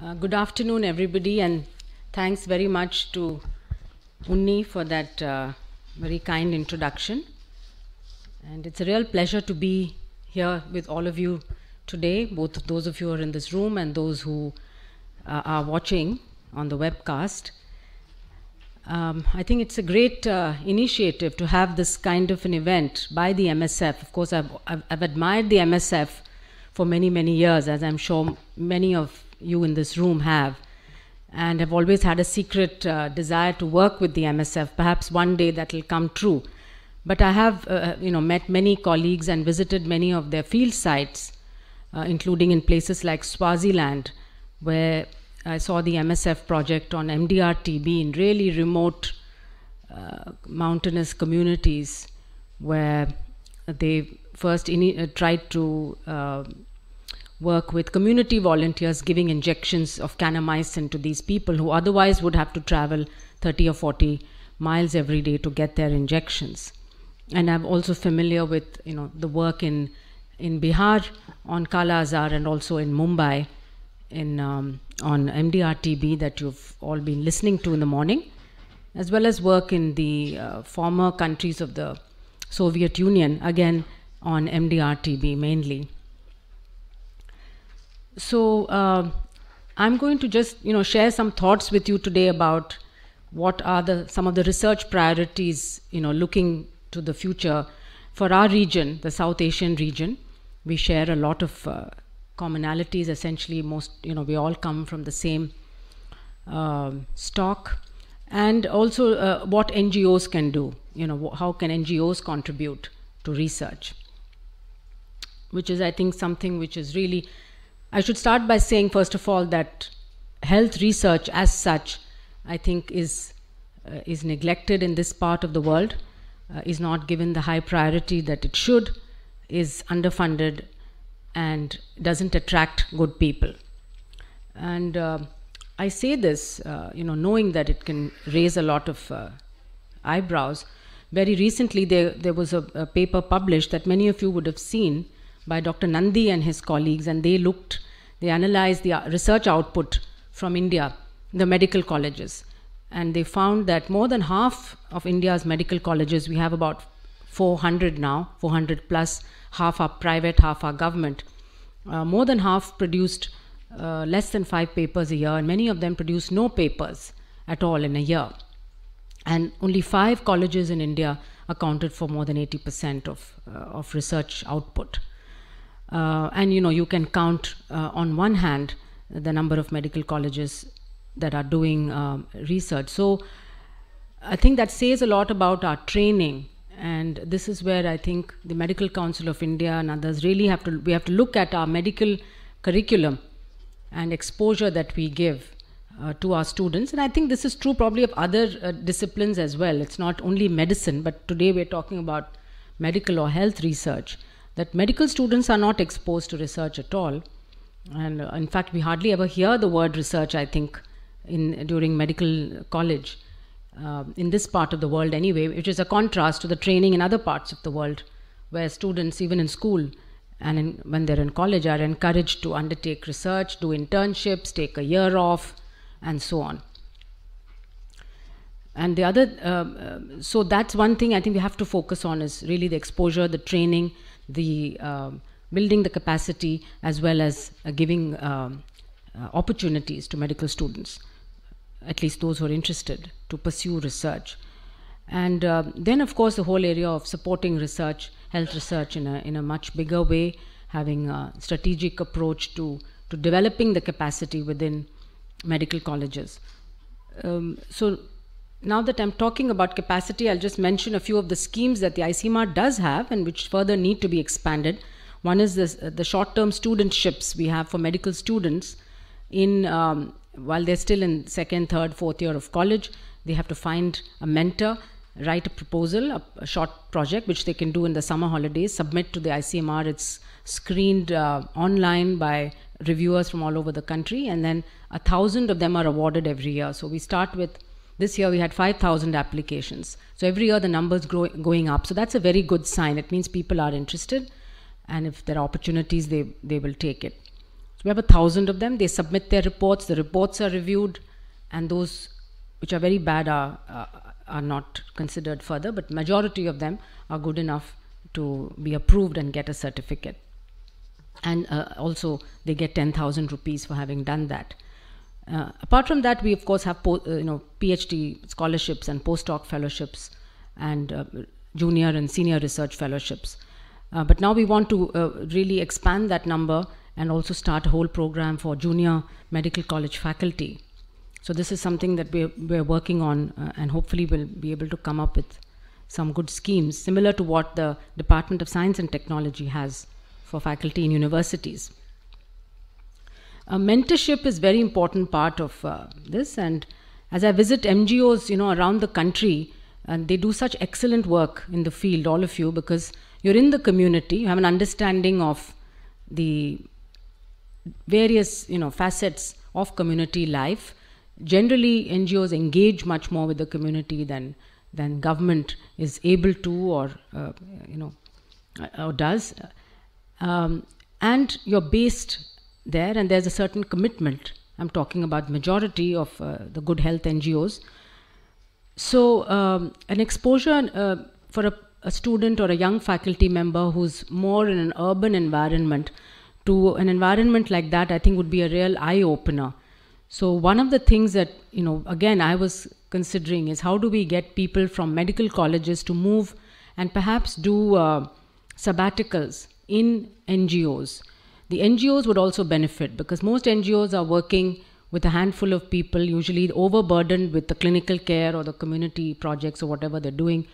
Uh, good afternoon, everybody, and thanks very much to Unni for that uh, very kind introduction. And it's a real pleasure to be here with all of you today, both those of you who are in this room and those who uh, are watching on the webcast. Um, I think it's a great uh, initiative to have this kind of an event by the MSF. Of course, I've, I've, I've, admired the MSF for many, many years, as I'm sure many of you in this room have and have always had a secret uh, desire to work with the MSF. Perhaps one day that will come true. But I have, uh, uh, you know, met many colleagues and visited many of their field sites, uh, including in places like Swaziland, where I saw the MSF project on MDR-TB in really remote uh, mountainous communities, where they first uh, tried to work with community volunteers giving injections of kanamycin to these people who otherwise would have to travel 30 or 40 miles every day to get their injections. And I'm also familiar with you know the work in in Bihar on Kala Azar and also in Mumbai in um, on MDR-TB that you've all been listening to in the morning, as well as work in the uh, former countries of the Soviet Union again on MDR-TB mainly. So uh, I'm going to just you know share some thoughts with you today about what are the some of the research priorities you know looking to the future for our region, the South Asian region. We share a lot of uh, commonalities. Essentially, most you know we all come from the same um, stock, and also uh, what NGOs can do. You know how can NGOs contribute to research, which is I think something which is really I should start by saying, first of all, that health research as such, I think, is, uh, is neglected in this part of the world, uh, is not given the high priority that it should, is underfunded, and doesn't attract good people. And uh, I say this, uh, you know, knowing that it can raise a lot of uh, eyebrows. Very recently, there, there was a, a paper published that many of you would have seen by Dr. Nandi and his colleagues, and they looked, they analyzed the uh, research output from India, the medical colleges, and they found that more than half of India's medical colleges, we have about 400 now, 400 plus, half are private, half are government. Uh, more than half produced uh, less than five papers a year, and many of them produced no papers at all in a year. And only five colleges in India accounted for more than 80% of, uh, of research output. Uh, and you know, you can count uh, on one hand the number of medical colleges that are doing um, research. So I think that says a lot about our training. And this is where I think the Medical Council of India and others really have to, we have to look at our medical curriculum and exposure that we give uh, to our students. And I think this is true probably of other uh, disciplines as well. It's not only medicine, but today we're talking about medical or health research that medical students are not exposed to research at all. And uh, in fact, we hardly ever hear the word research, I think, in, during medical college uh, in this part of the world anyway, which is a contrast to the training in other parts of the world where students, even in school and in, when they're in college, are encouraged to undertake research, do internships, take a year off, and so on and the other uh, uh so that's one thing i think we have to focus on is really the exposure the training the um, building the capacity as well as uh, giving um, uh, opportunities to medical students, at least those who are interested, to pursue research. And uh, then, of course, the whole area of supporting research, health research in a, in a much bigger way, having a strategic approach to, to developing the capacity within medical colleges. Um, so now that I'm talking about capacity, I'll just mention a few of the schemes that the ICMR does have and which further need to be expanded. One is this, uh, the short-term studentships we have for medical students in um, while they're still in second, third, fourth year of college. They have to find a mentor, write a proposal, a, a short project which they can do in the summer holidays, submit to the ICMR. It's screened uh, online by reviewers from all over the country, and then a thousand of them are awarded every year. So we start with this year we had 5,000 applications. So every year the numbers grow, going up. So that's a very good sign. It means people are interested, and if there are opportunities, they they will take it. So we have a thousand of them. They submit their reports. The reports are reviewed, and those which are very bad are uh, are not considered further. But majority of them are good enough to be approved and get a certificate. And uh, also they get 10,000 rupees for having done that. Uh, apart from that, we of course have po- uh, you know PhD scholarships and postdoc fellowships, and uh, junior and senior research fellowships. Uh, but now we want to uh, really expand that number and also start a whole program for junior medical college faculty. So this is something that we're, we're working on, uh, and hopefully we'll be able to come up with some good schemes similar to what the Department of Science and Technology has for faculty in universities mentorship is very important part of uh, this. And as I visit NGOs, you know, around the country, and they do such excellent work in the field, all of you, because you're in the community, you have an understanding of the various, you know, facets of community life. Generally, NGOs engage much more with the community than than government is able to or uh, you know or does um, and you're based there and there's a certain commitment. I'm talking about majority of uh, the good health NGOs. So um, an exposure uh, for a, a, student or a young faculty member who's more in an urban environment to an environment like that, I think would be a real eye opener. So one of the things that, you know, again, I was considering is how do we get people from medical colleges to move and perhaps do uh, sabbaticals in NGOs the NGOs would also benefit because most NGOs are working with a handful of people, usually overburdened with the clinical care or the community projects or whatever they're doing,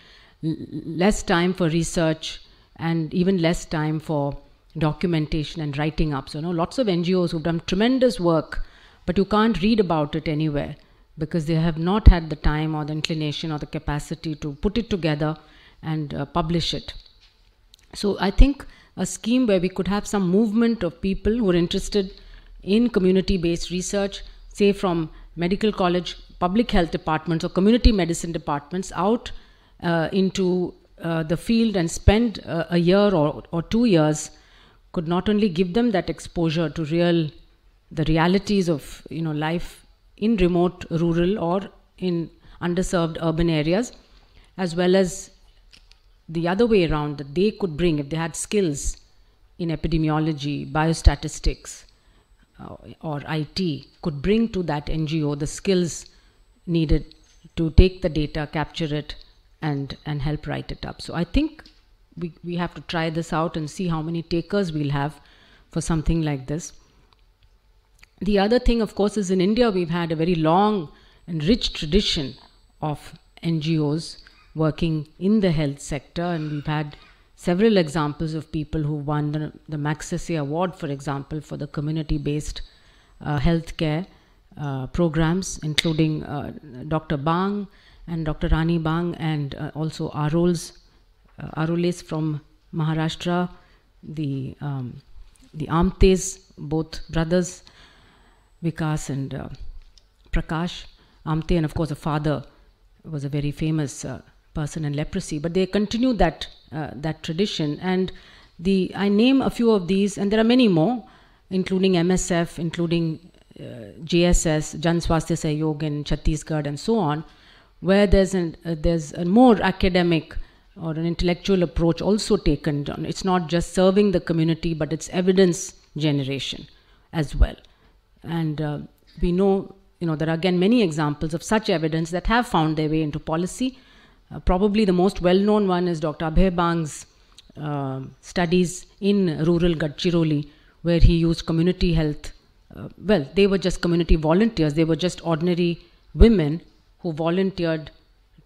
less time for research and even less time for documentation and writing up. So, you know, lots of NGOs who've done tremendous work, but you can't read about it anywhere because they have not had the time or the inclination or the capacity to put it together and uh, publish it. So, I think a scheme where we could have some movement of people who are interested in community based research, say from medical college, public health departments, or community medicine departments out uh, into uh, the field and spend uh, a year or, or two years could not only give them that exposure to real the realities of you know life in remote rural or in underserved urban areas as well as the other way around that they could bring if they had skills in epidemiology, biostatistics, uh, or IT could bring to that NGO the skills needed to take the data, capture it, and, and help write it up. So I think we, we have to try this out and see how many takers we'll have for something like this. The other thing, of course, is in India, we've had a very long and rich tradition of NGOs working in the health sector, and we've had several examples of people who won the, the Max Award, for example, for the community based uh, healthcare uh, programs, including uh, Dr. Bang and Dr. Rani Bang, and uh, also Aroles, uh, Aroles from Maharashtra, the, um, the Amtes, both brothers, Vikas and uh, Prakash. Amte, and of course, the father was a very famous person and leprosy, but they continue that uh, that tradition. And the I name a few of these, and there are many more, including MSF, including uh, Jan Swasthya Sayog in Chhattisgarh, and so on, where there's an uh, there's a more academic or an intellectual approach also taken. It's not just serving the community, but it's evidence generation as well. And uh, we know you know, there are again many examples of such evidence that have found their way into policy uh, probably the most well-known one is Dr. Abhay Bang's uh, studies in rural Gadchiroli, where he used community health. Uh, well, they were just community volunteers. They were just ordinary women who volunteered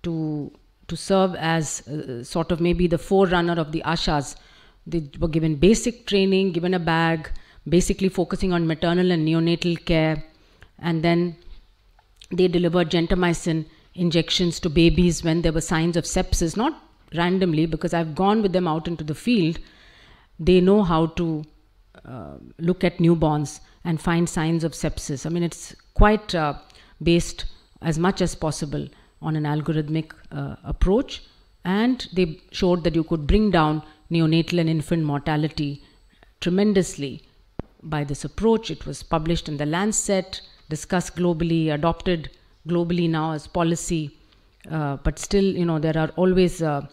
to to serve as uh, sort of maybe the forerunner of the ashas. They were given basic training, given a bag, basically focusing on maternal and neonatal care, and then they delivered gentamicin injections to babies when there were signs of sepsis, not randomly, because I've gone with them out into the field. They know how to uh, look at newborns and find signs of sepsis. I mean, it's quite uh, based as much as possible on an algorithmic uh, approach. And they showed that you could bring down neonatal and infant mortality tremendously by this approach. It was published in the Lancet, discussed globally, adopted globally now as policy. Uh, but still, you know, there are always uh,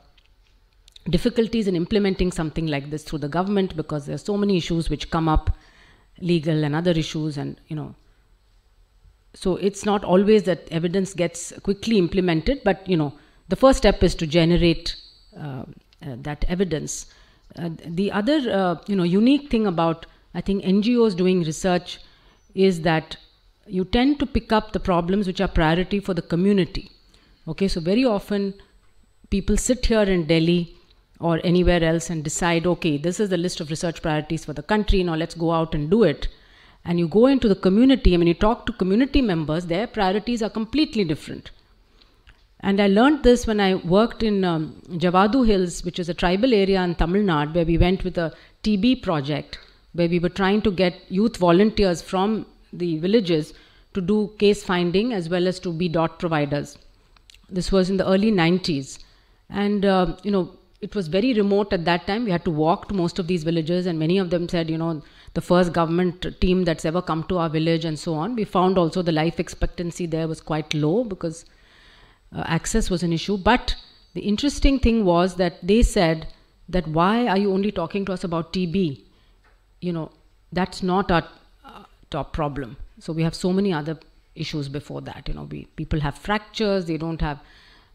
difficulties in implementing something like this through the government because there are so many issues which come up, legal and other issues, and you know. So it's not always that evidence gets quickly implemented, but you know, the first step is to generate uh, uh that evidence. Uh, the other, uh, you know, unique thing about I think NGOs doing research is that you tend to pick up the problems which are priority for the community. Okay, so very often people sit here in Delhi or anywhere else and decide, okay, this is the list of research priorities for the country, now let's go out and do it. And you go into the community, I mean, you talk to community members, their priorities are completely different. And I learned this when I worked in um, Javadu Hills, which is a tribal area in Tamil Nadu, where we went with a TB project, where we were trying to get youth volunteers from the villages to do case finding as well as to be dot providers. This was in the early 90s. And, uh, you know, it was very remote at that time. We had to walk to most of these villages, and many of them said, you know, the first government team that's ever come to our village, and so on. We found also the life expectancy there was quite low because uh, access was an issue. But the interesting thing was that they said that why are you only talking to us about TB? You know, that's not our top problem. So we have so many other issues before that. You know, we, people have fractures, they don't have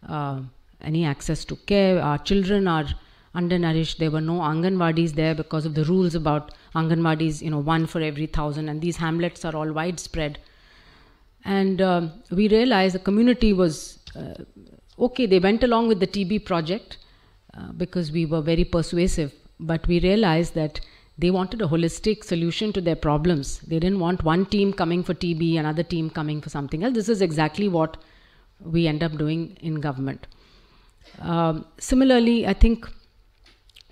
uh, any access to care, our children are undernourished, there were no Anganwadis there because of the rules about Anganwadis, you know, one for every thousand, and these hamlets are all widespread. And uh, we realized the community was uh, okay, they went along with the TB project uh, because we were very persuasive, but we realized that they wanted a holistic solution to their problems. They didn't want one team coming for TB, another team coming for something else. This is exactly what we end up doing in government. Um, similarly, I think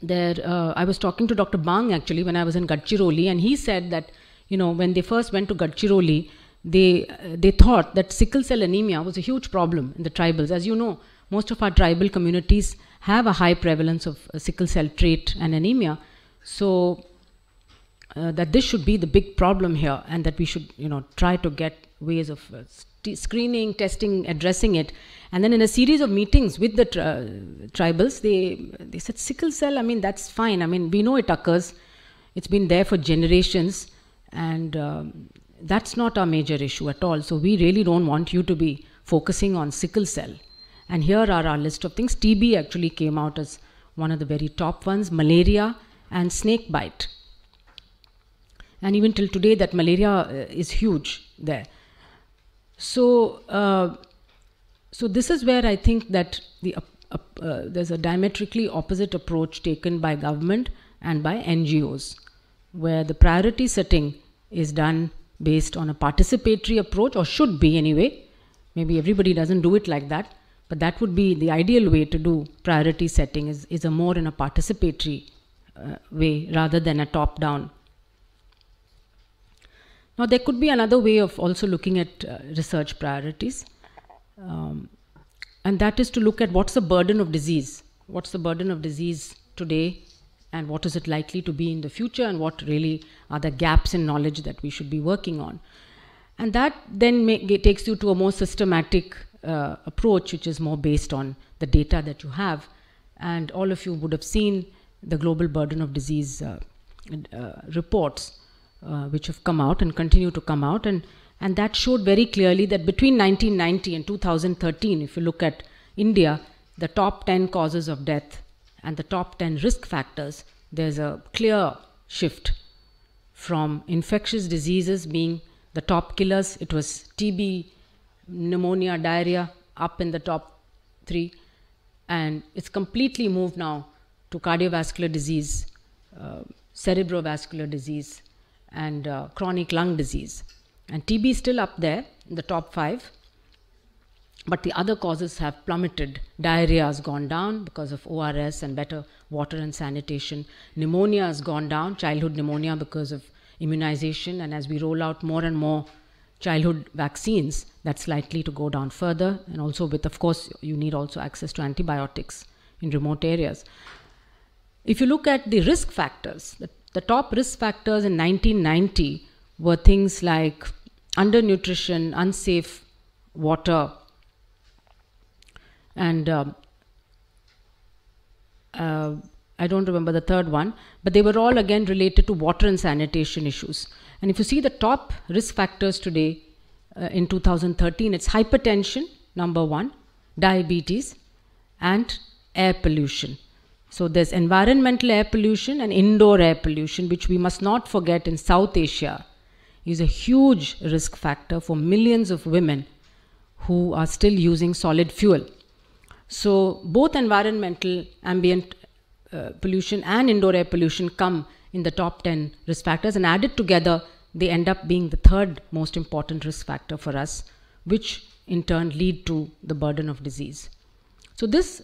there, uh, I was talking to Dr. Bang actually when I was in Gadchiroli, and he said that, you know, when they first went to Gadchiroli, they, uh, they thought that sickle cell anemia was a huge problem in the tribals. As you know, most of our tribal communities have a high prevalence of uh, sickle cell trait and anemia. So uh, that this should be the big problem here and that we should you know try to get ways of uh, screening testing addressing it and then in a series of meetings with the tri tribals they they said sickle cell i mean that's fine i mean we know it occurs it's been there for generations and um, that's not our major issue at all so we really don't want you to be focusing on sickle cell and here are our list of things tb actually came out as one of the very top ones malaria and snake bite and even till today that malaria uh, is huge there so uh, so this is where i think that the uh, uh, there's a diametrically opposite approach taken by government and by ngos where the priority setting is done based on a participatory approach or should be anyway maybe everybody doesn't do it like that but that would be the ideal way to do priority setting is, is a more in a participatory uh, way rather than a top down now, there could be another way of also looking at uh, research priorities, um, and that is to look at what's the burden of disease. What's the burden of disease today, and what is it likely to be in the future, and what really are the gaps in knowledge that we should be working on. And that then make, takes you to a more systematic uh, approach, which is more based on the data that you have. And all of you would have seen the global burden of disease uh, uh reports uh, which have come out and continue to come out. And, and that showed very clearly that between 1990 and 2013, if you look at India, the top 10 causes of death and the top 10 risk factors, there's a clear shift from infectious diseases being the top killers. It was TB, pneumonia, diarrhea up in the top three. And it's completely moved now to cardiovascular disease, uh, cerebrovascular disease, and uh, chronic lung disease. And TB is still up there in the top five, but the other causes have plummeted. Diarrhea has gone down because of ORS and better water and sanitation. Pneumonia has gone down, childhood pneumonia because of immunization. And as we roll out more and more childhood vaccines, that's likely to go down further. And also, with of course, you need also access to antibiotics in remote areas. If you look at the risk factors, the the top risk factors in 1990 were things like undernutrition, unsafe water, and uh, uh, I don't remember the third one, but they were all again related to water and sanitation issues. And if you see the top risk factors today uh, in 2013, it's hypertension, number one, diabetes, and air pollution. So there's environmental air pollution and indoor air pollution, which we must not forget in South Asia is a huge risk factor for millions of women who are still using solid fuel. So both environmental ambient uh, pollution and indoor air pollution come in the top 10 risk factors and added together they end up being the third most important risk factor for us which in turn lead to the burden of disease. So this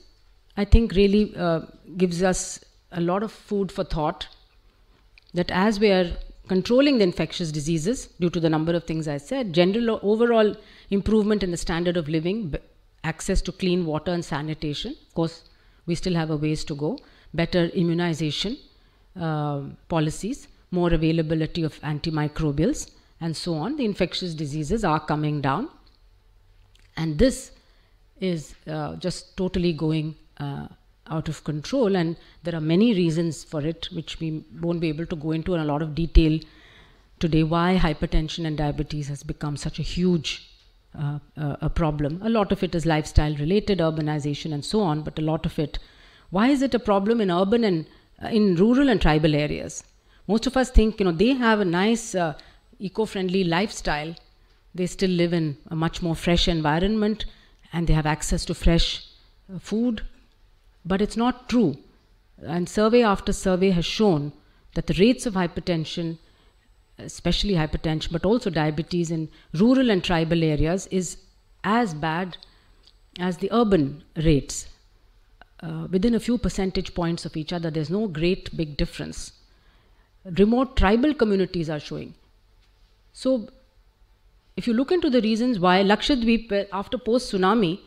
I think really uh, gives us a lot of food for thought that as we are controlling the infectious diseases due to the number of things I said, general overall improvement in the standard of living, access to clean water and sanitation, of course, we still have a ways to go, better immunization uh, policies, more availability of antimicrobials, and so on. The infectious diseases are coming down. And this is uh, just totally going uh, out of control and there are many reasons for it which we won't be able to go into in a lot of detail today why hypertension and diabetes has become such a huge uh, uh, a problem a lot of it is lifestyle related urbanization and so on but a lot of it why is it a problem in urban and uh, in rural and tribal areas most of us think you know they have a nice uh, eco-friendly lifestyle they still live in a much more fresh environment and they have access to fresh uh, food but it's not true. And survey after survey has shown that the rates of hypertension, especially hypertension, but also diabetes in rural and tribal areas, is as bad as the urban rates. Uh, within a few percentage points of each other, there's no great big difference. Remote tribal communities are showing. So, if you look into the reasons why Lakshadweep, after post tsunami,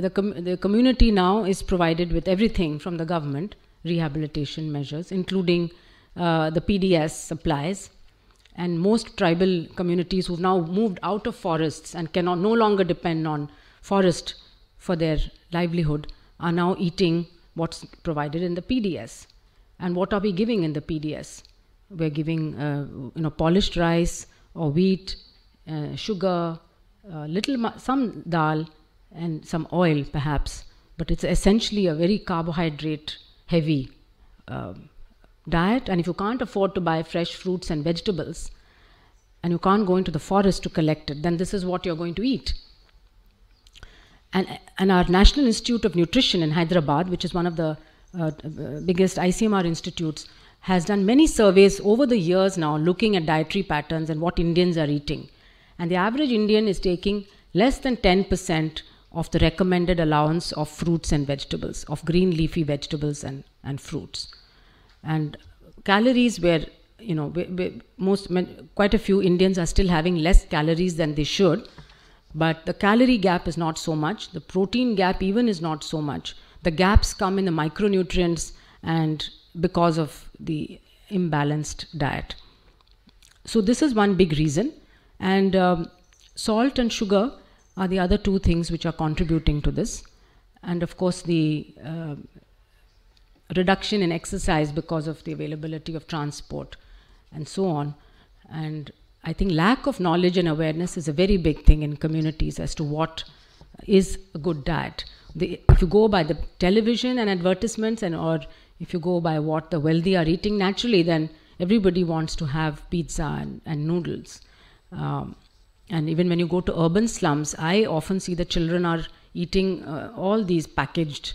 the, com the community now is provided with everything from the government, rehabilitation measures, including uh, the PDS supplies. And most tribal communities who've now moved out of forests and cannot no longer depend on forest for their livelihood are now eating what's provided in the PDS. And what are we giving in the PDS? We're giving uh, you know polished rice or wheat, uh, sugar, uh, little some dal, and some oil perhaps, but it's essentially a very carbohydrate heavy um, diet. And if you can't afford to buy fresh fruits and vegetables, and you can't go into the forest to collect it, then this is what you're going to eat. And, and our National Institute of Nutrition in Hyderabad, which is one of the uh, uh biggest ICMR institutes, has done many surveys over the years now looking at dietary patterns and what Indians are eating. And the average Indian is taking less than 10% of the recommended allowance of fruits and vegetables, of green leafy vegetables and, and fruits. And calories were, you know, we, we, most, quite a few Indians are still having less calories than they should, but the calorie gap is not so much. The protein gap even is not so much. The gaps come in the micronutrients and because of the imbalanced diet. So this is one big reason. And um, salt and sugar are the other two things which are contributing to this. And of course, the uh, reduction in exercise because of the availability of transport and so on. And I think lack of knowledge and awareness is a very big thing in communities as to what is a good diet. The, if you go by the television and advertisements, and or if you go by what the wealthy are eating naturally, then everybody wants to have pizza and, and noodles. Um, and even when you go to urban slums i often see the children are eating uh, all these packaged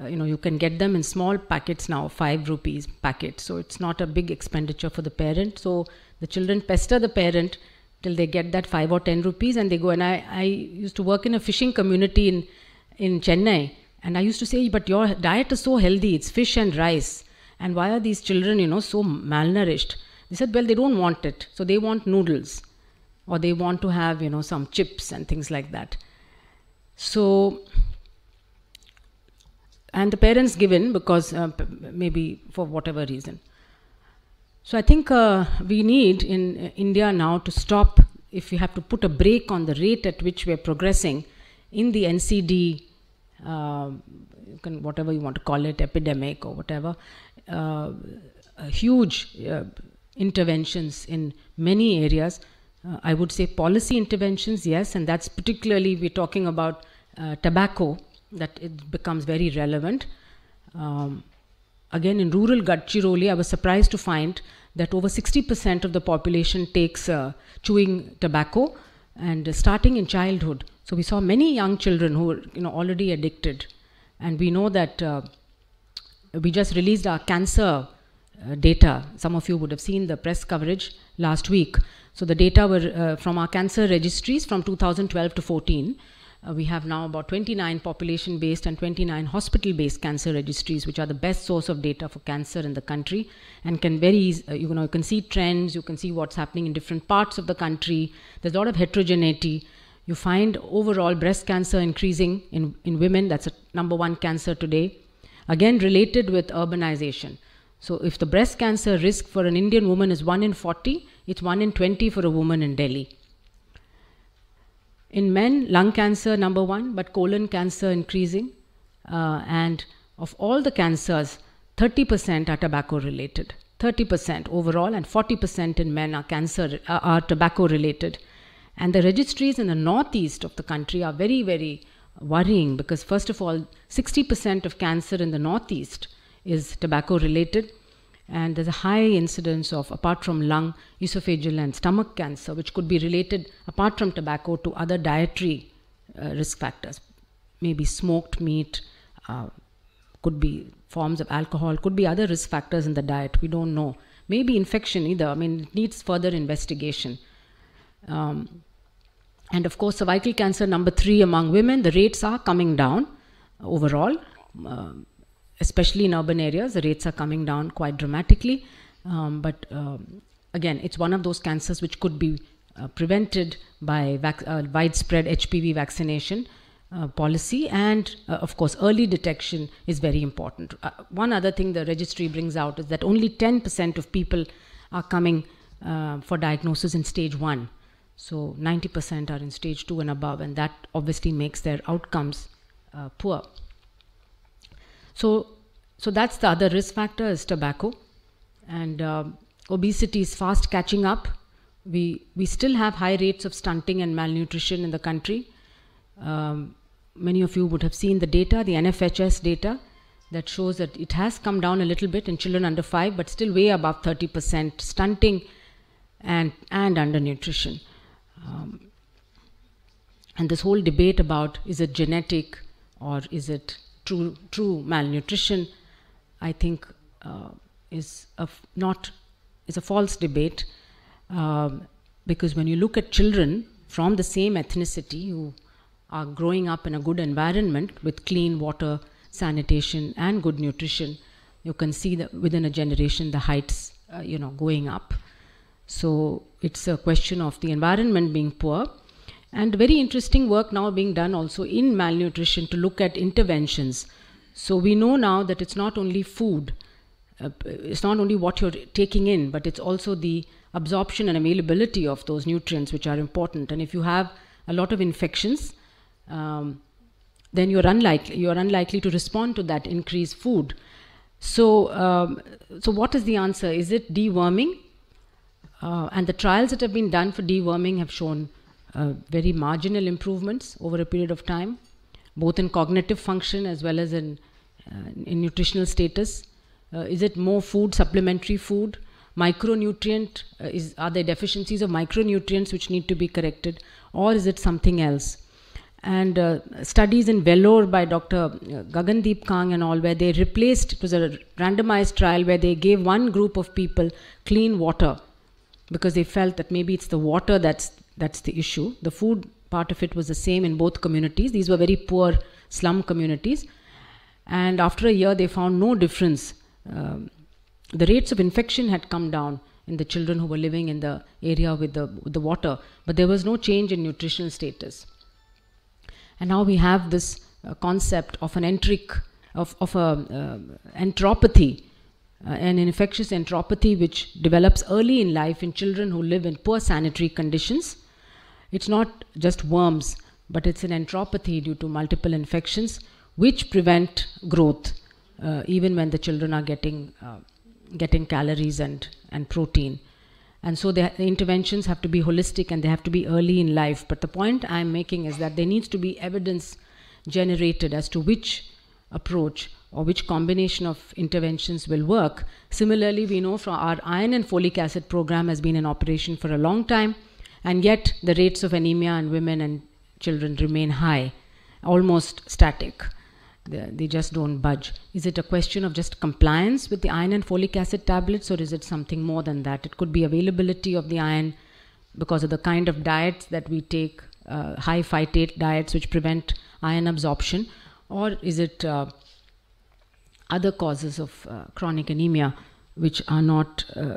uh, you know you can get them in small packets now 5 rupees packet so it's not a big expenditure for the parent so the children pester the parent till they get that 5 or 10 rupees and they go and i, I used to work in a fishing community in in chennai and i used to say but your diet is so healthy it's fish and rice and why are these children you know so malnourished they said well they don't want it so they want noodles or they want to have you know some chips and things like that so and the parents give in because uh, maybe for whatever reason so i think uh, we need in uh, india now to stop if we have to put a break on the rate at which we are progressing in the ncd uh, um, whatever you want to call it epidemic or whatever uh, huge uh, interventions in many areas uh, I would say policy interventions, yes, and that's particularly we're talking about uh, tobacco, that it becomes very relevant. Um, again, in rural Gadchiroli, I was surprised to find that over 60% of the population takes uh, chewing tobacco and starting in childhood. So we saw many young children who were you know, already addicted. And we know that uh, we just released our cancer uh, data. Some of you would have seen the press coverage last week. So the data were uh, from our cancer registries from 2012 to 14. Uh, we have now about 29 population based and 29 hospital based cancer registries, which are the best source of data for cancer in the country and can very, uh, you know, you can see trends, you can see what's happening in different parts of the country. There's a lot of heterogeneity. You find overall breast cancer increasing in, in women, that's a number one cancer today. Again, related with urbanization. So if the breast cancer risk for an Indian woman is 1 in 40, it's 1 in 20 for a woman in Delhi. In men, lung cancer number one, but colon cancer increasing. Uh, and of all the cancers, 30% are tobacco related. 30% overall, and 40% in men are cancer uh, are tobacco related. And the registries in the northeast of the country are very, very worrying because, first of all, 60% of cancer in the northeast is tobacco related, and there's a high incidence of, apart from lung, esophageal and stomach cancer, which could be related, apart from tobacco, to other dietary uh, risk factors. Maybe smoked meat, uh, could be forms of alcohol, could be other risk factors in the diet. We don't know. Maybe infection either. I mean, it needs further investigation. Um, and of course, cervical cancer, number three among women, the rates are coming down overall. Um, especially in urban areas, the rates are coming down quite dramatically. Um, but um, again, it's one of those cancers which could be uh, prevented by vac- uh, widespread HPV vaccination uh, policy. And uh, of course, early detection is very important. Uh, one other thing the registry brings out is that only 10% of people are coming uh, for diagnosis in stage one. So 90% are in stage two and above, and that obviously makes their outcomes poor. So, so that's the other risk factor is tobacco, and um, obesity is fast catching up. We we still have high rates of stunting and malnutrition in the country. Um, many of you would have seen the data, the NFHS data, that shows that it has come down a little bit in children under five, but still way above 30% stunting and and undernutrition. Um, and this whole debate about is it genetic or is it true, true malnutrition, I think uh, is a not is a false debate uh, because when you look at children from the same ethnicity who are growing up in a good environment with clean water, sanitation, and good nutrition, you can see that within a generation the heights uh, you know going up. So it's a question of the environment being poor and very interesting work now being done also in malnutrition to look at interventions. So we know now that it's not only food, uh, it's not only what you're taking in, but it's also the absorption and availability of those nutrients which are important. And if you have a lot of infections, um, then you're unlikely you're unlikely to respond to that increased food. So, um, so what is the answer? Is it deworming? Uh, and the trials that have been done for deworming have shown uh, very marginal improvements over a period of time, both in cognitive function as well as in, uh, in nutritional status. Uh, is it more food, supplementary food? Micronutrient, uh, is, are there deficiencies of micronutrients which need to be corrected? Or is it something else? And uh, studies in Vellore by Dr. Gagandeep Kang and all, where they replaced, it was a randomized trial where they gave one group of people clean water because they felt that maybe it's the water that's that's the issue. The food part of it was the same in both communities. These were very poor slum communities. And after a year, they found no difference. Um, the rates of infection had come down in the children who were living in the area with the, with the water, but there was no change in nutritional status. And now we have this uh, concept of an enteric, of, of a uh, uh, an infectious entropathy which develops early in life in children who live in poor sanitary conditions it's not just worms, but it's an entropathy due to multiple infections which prevent growth uh, even when the children are getting uh, getting calories and and protein and so the, the, interventions have to be holistic and they have to be early in life but the point i'm making is that there needs to be evidence generated as to which approach or which combination of interventions will work similarly we know from our iron and folic acid program has been in operation for a long time and yet the rates of anemia in women and children remain high, almost static. They just don't budge. Is it a question of just compliance with the iron and folic acid tablets, or is it something more than that? It could be availability of the iron because of the kind of diets that we take, uh, high phytate diets which prevent iron absorption, or is it uh, other causes of uh, chronic anemia which are not uh,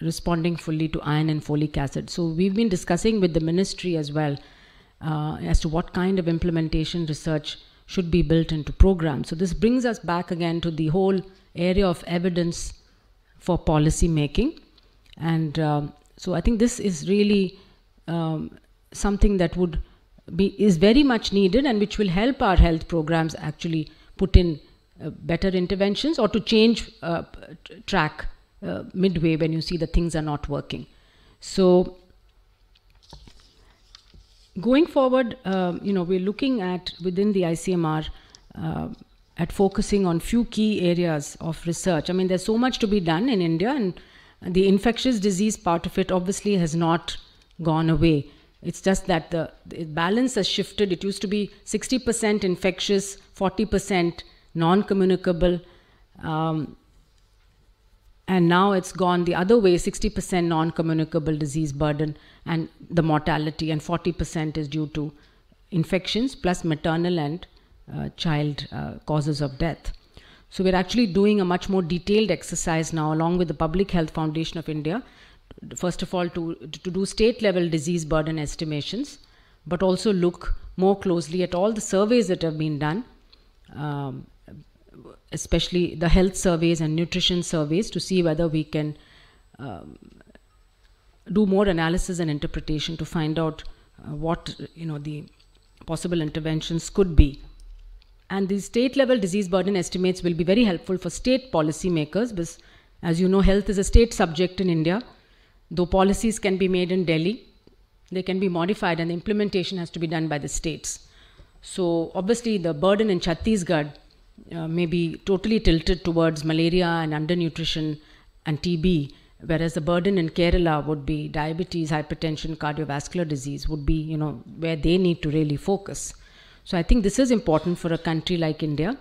responding fully to iron and folic acid. So we've been discussing with the ministry as well uh, as to what kind of implementation research should be built into programs. So this brings us back again to the whole area of evidence for policy making. And um, so I think this is really um, something that would be is very much needed and which will help our health programs actually put in uh, better interventions or to change uh, track uh, midway when you see the things are not working. So going forward, um, you know, we're looking at within the ICMR uh, at focusing on few key areas of research. I mean, there's so much to be done in India, and the infectious disease part of it obviously has not gone away. It's just that the, the balance has shifted. It used to be 60% infectious, 40% non communicable. Um, and now it's gone the other way 60% non communicable disease burden and the mortality, and 40% is due to infections plus maternal and uh, child uh, causes of death. So, we're actually doing a much more detailed exercise now, along with the Public Health Foundation of India, first of all, to, to do state level disease burden estimations, but also look more closely at all the surveys that have been done um, especially the health surveys and nutrition surveys to see whether we can um, do more analysis and interpretation to find out uh, what you know the possible interventions could be and the state level disease burden estimates will be very helpful for state policymakers because as you know health is a state subject in india though policies can be made in delhi they can be modified and the implementation has to be done by the states so obviously the burden in chhattisgarh uh, may be totally tilted towards malaria and undernutrition and TB, whereas the burden in Kerala would be diabetes, hypertension, cardiovascular disease would be, you know, where they need to really focus. So I think this is important for a country like India.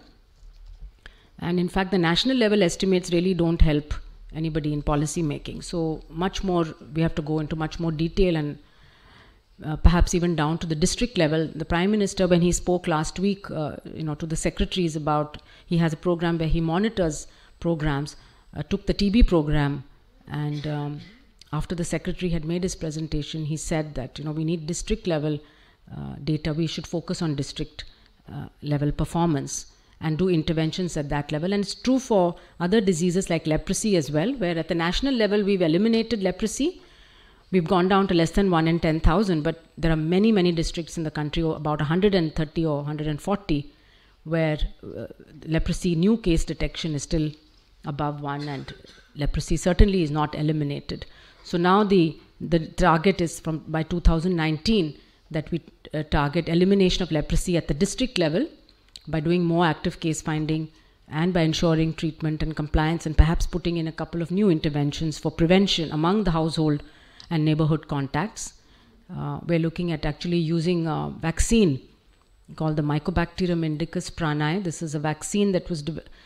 And in fact, the national level estimates really don't help anybody in policy making. So much more, we have to go into much more detail and uh, perhaps even down to the district level. The Prime Minister, when he spoke last week, uh, you know, to the secretaries about he has a program where he monitors programs, uh, took the TB program, and um, after the secretary had made his presentation, he said that you know we need district level uh, data. We should focus on district uh, level performance and do interventions at that level. And it's true for other diseases like leprosy as well, where at the national level we've eliminated leprosy We've gone down to less than one in 10,000, but there are many, many districts in the country, oh, about 130 or 140, where uh, leprosy, new case detection is still above one, and leprosy certainly is not eliminated. So now the, the target is from by 2019 that we uh, target elimination of leprosy at the district level by doing more active case finding and by ensuring treatment and compliance and perhaps putting in a couple of new interventions for prevention among the household and neighborhood contacts. Uh, we're looking at actually using a vaccine called the Mycobacterium indicus pranae. This is a vaccine that was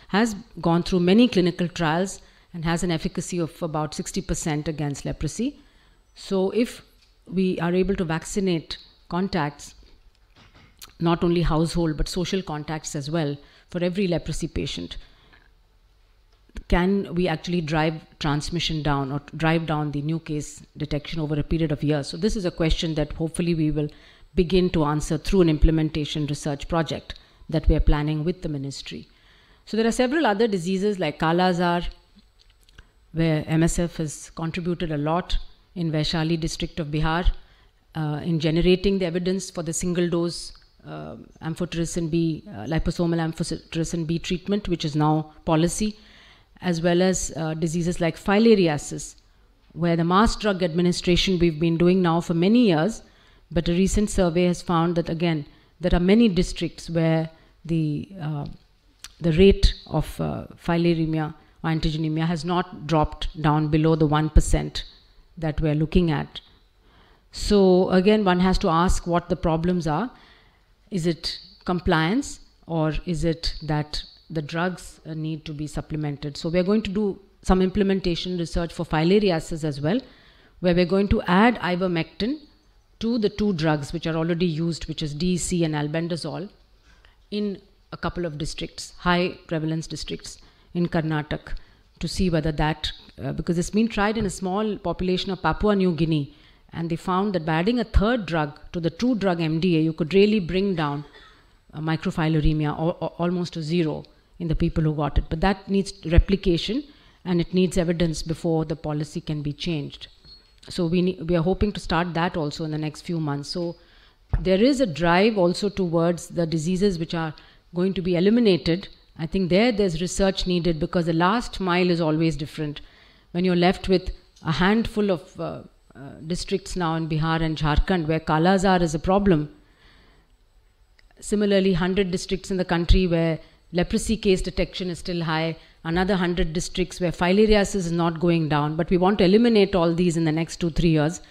has gone through many clinical trials and has an efficacy of about 60% against leprosy. So if we are able to vaccinate contacts, not only household but social contacts as well for every leprosy patient, can we actually drive transmission down or drive down the new case detection over a period of years? So this is a question that hopefully we will begin to answer through an implementation research project that we are planning with the ministry. So there are several other diseases like Kalazar, where MSF has contributed a lot in Vaishali district of Bihar uh, in generating the evidence for the single dose uh, amphotericin B, uh, liposomal amphotericin B treatment, which is now policy as well as uh, diseases like filariasis, where the mass drug administration we've been doing now for many years, but a recent survey has found that again, there are many districts where the, uh, the rate of uh, filaremia or antigenemia has not dropped down below the 1% that we're looking at. So again, one has to ask what the problems are. Is it compliance or is it that the drugs uh, need to be supplemented. So we're going to do some implementation research for filariasis as well, where we're going to add ivermectin to the two drugs which are already used, which is DEC and albendazole, in a couple of districts, high prevalence districts in Karnataka, to see whether that, uh, because it's been tried in a small population of Papua New Guinea, and they found that by adding a third drug to the two drug MDA, you could really bring down uh, or, or almost zero in the people who got it. But that needs replication and it needs evidence before the policy can be changed. So we we are hoping to start that also in the next few months. So there is a drive also towards the diseases which are going to be eliminated. I think there there's research needed because the last mile is always different. When you're left with a handful of uh, uh, districts now in Bihar and Jharkhand where Kalazar is a problem, Similarly, 100 districts in the country where leprosy case detection is still high, another 100 districts where filariasis is not going down, but we want to eliminate all these in the next two, three years.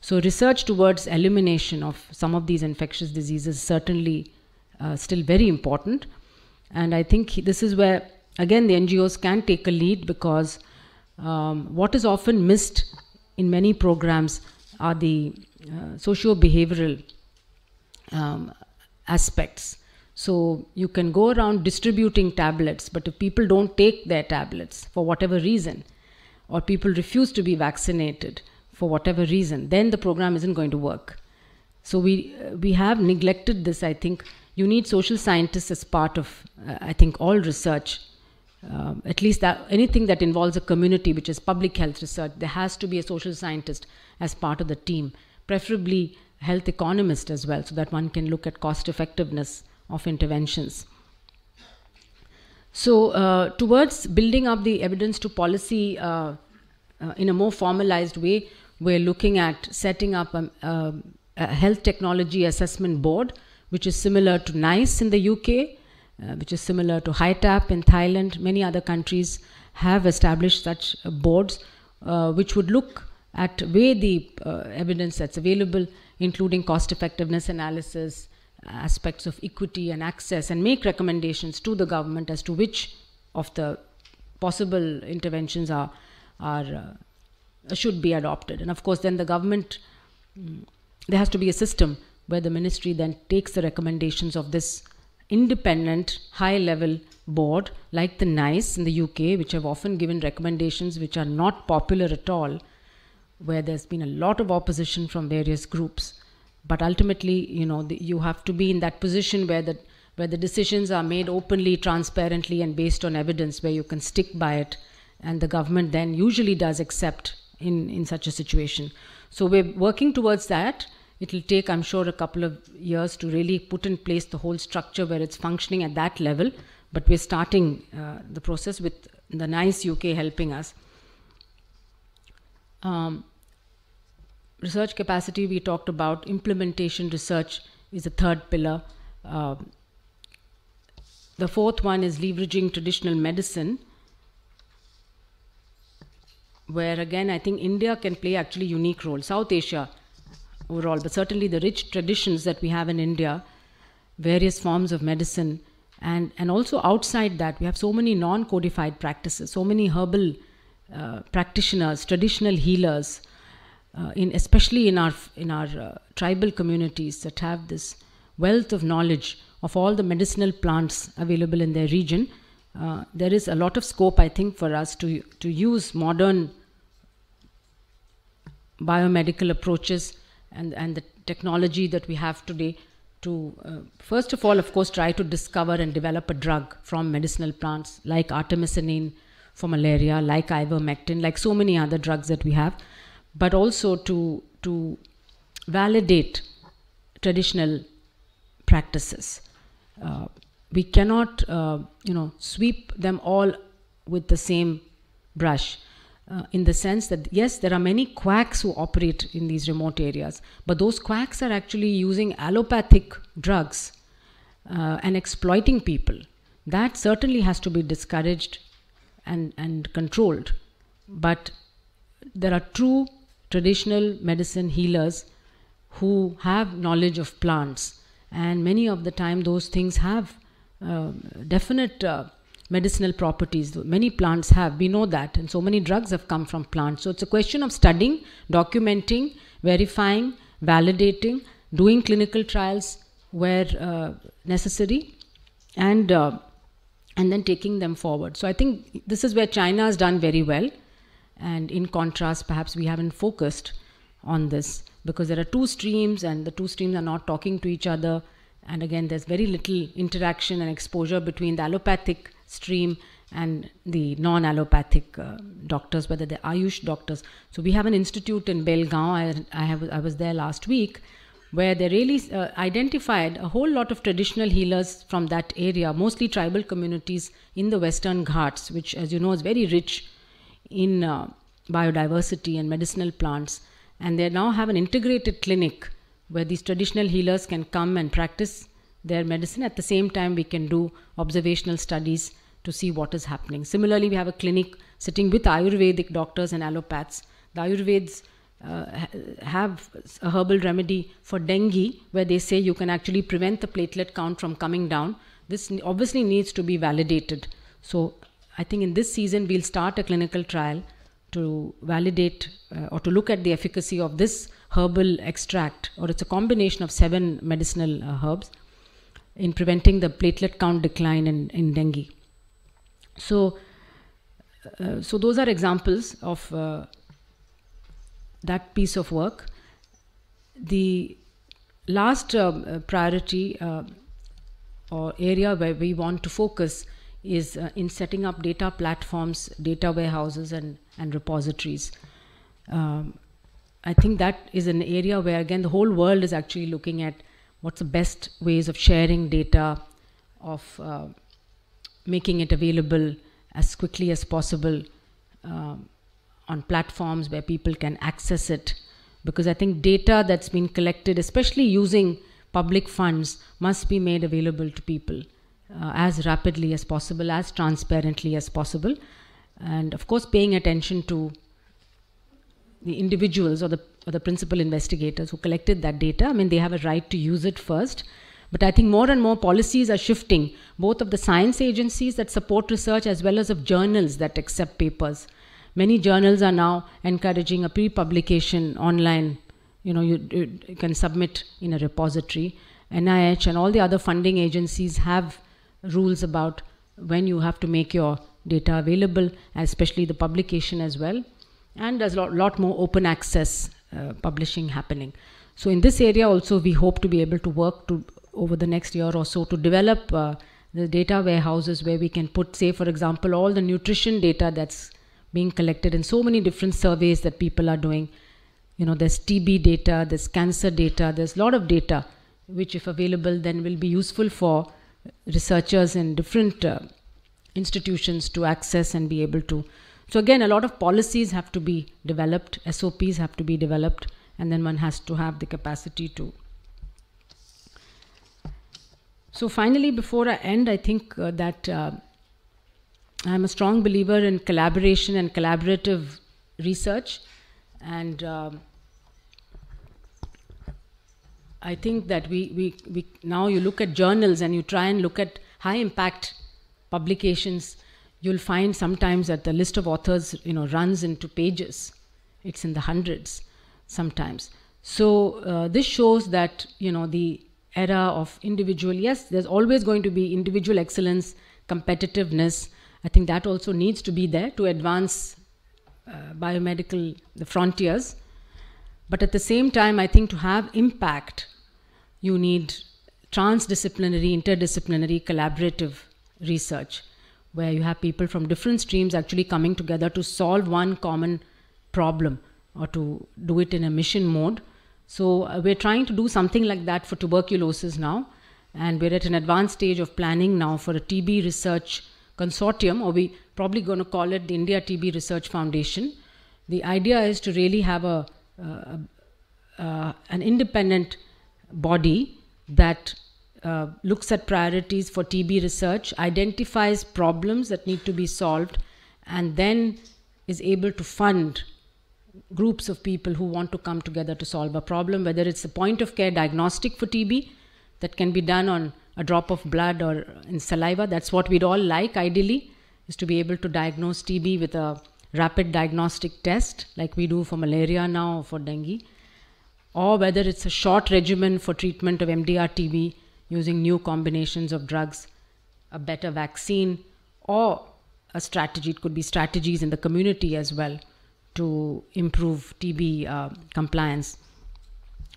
So, research towards elimination of some of these infectious diseases certainly uh, still very important. And I think this is where, again, the NGOs can take a lead because um, what is often missed in many programs are the uh, socio behavioral um, aspects. So you can go around distributing tablets, but if people don't take their tablets for whatever reason, or people refuse to be vaccinated for whatever reason, then the program isn't going to work. So we we have neglected this. I think you need social scientists as part of uh, I think all research. Uh, at least that anything that involves a community, which is public health research, there has to be a social scientist as part of the team, preferably health economist as well, so that one can look at cost effectiveness of interventions. So, uh, towards building up the evidence to policy uh, uh, in a more formalized way, we're looking at setting up a, um, a, um, a, health technology assessment board, which is similar to NICE in the UK, uh, which is similar to HITAP in Thailand. Many other countries have established such uh, boards, uh, which would look at where the evidence that's available including cost effectiveness analysis, aspects of equity and access, and make recommendations to the government as to which of the possible interventions are, are uh, should be adopted. And of course, then the government, mm, there has to be a system where the ministry then takes the recommendations of this independent high level board like the NICE in the UK, which have often given recommendations which are not popular at all where there's been a lot of opposition from various groups. But ultimately, you know, the, you have to be in that position where the where the decisions are made openly, transparently, and based on evidence, where you can stick by it, and the government then usually does accept in in such a situation. So we're working towards that. It'll take, I'm sure, a couple of years to really put in place the whole structure where it's functioning at that level. But we're starting uh, the process with the nice UK helping us. Um, research capacity, we talked about implementation research is the third pillar. Uh, the fourth one is leveraging traditional medicine, where again, I think India can play actually unique role. South Asia overall, but certainly the rich traditions that we have in India, various forms of medicine, and, and also outside that, we have so many non codified practices, so many herbal uh, practitioners, traditional healers, uh, in especially in our in our uh, tribal communities that have this wealth of knowledge of all the medicinal plants available in their region, uh, there is a lot of scope, I think, for us to to use modern biomedical approaches and and the technology that we have today to uh, first of all of course try to discover and develop a drug from medicinal plants like artemisinin for malaria like ivermectin like so many other drugs that we have but also to to validate traditional practices. Uh, we cannot, uh, you know, sweep them all with the same brush. Uh, in the sense that yes, there are many quacks who operate in these remote areas, but those quacks are actually using allopathic drugs uh, and exploiting people. That certainly has to be discouraged and and controlled. But there are true traditional medicine healers who have knowledge of plants. And many of the time, those things have uh, definite uh, medicinal properties. Many plants have, we know that, and so many drugs have come from plants. So it's a question of studying, documenting, verifying, validating, doing clinical trials where uh, necessary, and uh, and then taking them forward. So I think this is where China has done very well. And in contrast, perhaps we haven't focused on this because there are two streams and the two streams are not talking to each other. And again, there's very little interaction and exposure between the allopathic stream and the non allopathic uh, doctors, whether they're Ayush doctors. So we have an institute in Belgaum, I, I, have, I was there last week, where they really uh, identified a whole lot of traditional healers from that area, mostly tribal communities in the Western Ghats, which, as you know, is very rich in uh, biodiversity and medicinal plants. And they now have an integrated clinic where these traditional healers can come and practice their medicine. At the same time, we can do observational studies to see what is happening. Similarly, we have a clinic sitting with Ayurvedic doctors and allopaths. The Ayurvedes uh, have a herbal remedy for dengue where they say you can actually prevent the platelet count from coming down. This obviously needs to be validated. So I think in this season we'll start a clinical trial to validate uh, or to look at the efficacy of this herbal extract, or it's a combination of seven medicinal uh, herbs in preventing the platelet count decline in, in dengue. So, uh, so those are examples of uh, that piece of work. The last um, uh, priority uh, or area where we want to focus is uh, in setting up data platforms, data warehouses, and, and repositories. Um, I think that is an area where, again, the whole world is actually looking at what's the best ways of sharing data, of uh, making it available as quickly as possible um, on platforms where people can access it. Because I think data that's been collected, especially using public funds, must be made available to people uh, as rapidly as possible, as transparently as possible, and of course, paying attention to the individuals or the or the principal investigators who collected that data. I mean, they have a right to use it first. But I think more and more policies are shifting, both of the science agencies that support research as well as of journals that accept papers. Many journals are now encouraging a pre-publication online. You know, you, you, you can submit in a repository. NIH and all the other funding agencies have rules about when you have to make your data available, especially the publication as well. And there's a lot, lot more open access uh, publishing happening. So in this area also, we hope to be able to work to over the next year or so to develop uh, the data warehouses where we can put, say, for example, all the nutrition data that's being collected in so many different surveys that people are doing. You know, there's TB data, there's cancer data, there's a lot of data which, if available, then will be useful for researchers in different uh, institutions to access and be able to. So, again, a lot of policies have to be developed, SOPs have to be developed, and then one has to have the capacity to. So, finally, before I end, I think uh, that uh, I'm a strong believer in collaboration and collaborative research. And um, I think that we, we, we now you look at journals and you try and look at high impact publications, you'll find sometimes that the list of authors you know runs into pages. It's in the hundreds sometimes. So uh, this shows that you know the era of individual. Yes, there's always going to be individual excellence, competitiveness. I think that also needs to be there to advance uh, biomedical the frontiers but at the same time, I think to have impact, you need transdisciplinary, interdisciplinary, collaborative research where you have people from different streams actually coming together to solve one common problem or to do it in a mission mode. So uh, we're trying to do something like that for tuberculosis now, and we're at an advanced stage of planning now for a TB research consortium, or we are probably going to call it the India TB Research Foundation. The idea is to really have a uh, uh, an independent body that uh, looks at priorities for TB research, identifies problems that need to be solved, and then is able to fund groups of people who want to come together to solve a problem, whether it's a point of care diagnostic for TB that can be done on a drop of blood or in saliva. That's what we'd all like ideally, is to be able to diagnose TB with a rapid diagnostic test, like we do for malaria now or for dengue, or whether it's a short regimen for treatment of MDR TB using new combinations of drugs, a better vaccine, or a strategy. It could be strategies in the community as well to improve TB uh, compliance.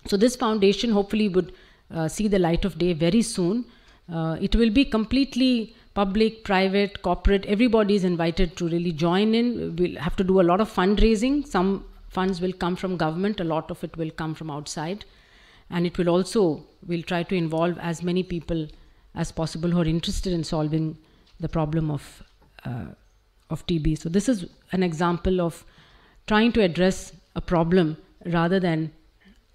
So, this foundation hopefully would uh, see the light of day very soon. Uh, it will be completely public, private, corporate, everybody is invited to really join in. We'll have to do a lot of fundraising. Some funds will come from government, a lot of it will come from outside. And it will also, we'll try to involve as many people as possible who are interested in solving the problem of, uh, of TB. So, this is an example of trying to address a problem rather than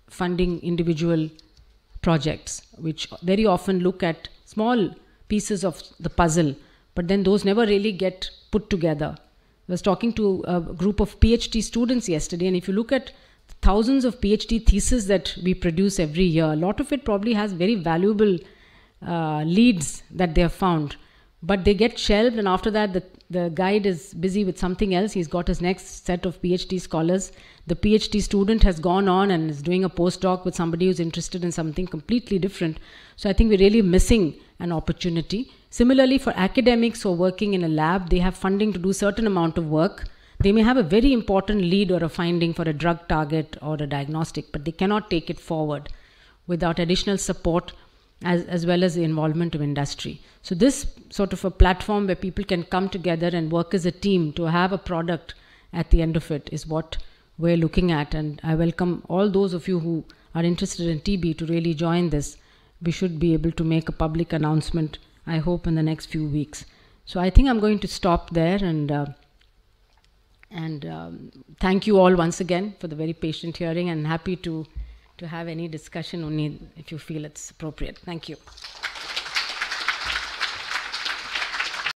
funding individual projects, which very often look at small pieces of the puzzle, but then those never really get put together. I was talking to a group of PhD students yesterday, and if you look at thousands of PhD theses that we produce every year, a lot of it probably has very valuable uh, leads that they have found, but they get shelved, and after that, the the guide is busy with something else. He's got his next set of PhD scholars. The PhD student has gone on and is doing a postdoc with somebody who's interested in something completely different. So I think we're really missing an opportunity. Similarly, for academics who are working in a lab, they have funding to do certain amount of work. They may have a very important lead or a finding for a drug target or a diagnostic, but they cannot take it forward without additional support as, as well as the involvement of industry. So, this sort of a platform where people can come together and work as a team to have a product at the end of it is what we're looking at. And I welcome all those of you who are interested in TB to really join this. We should be able to make a public announcement, I hope, in the next few weeks. So, I think I'm going to stop there and uh, and um, thank you all once again for the very patient hearing and happy to to have any discussion only if you feel it's appropriate. Thank you.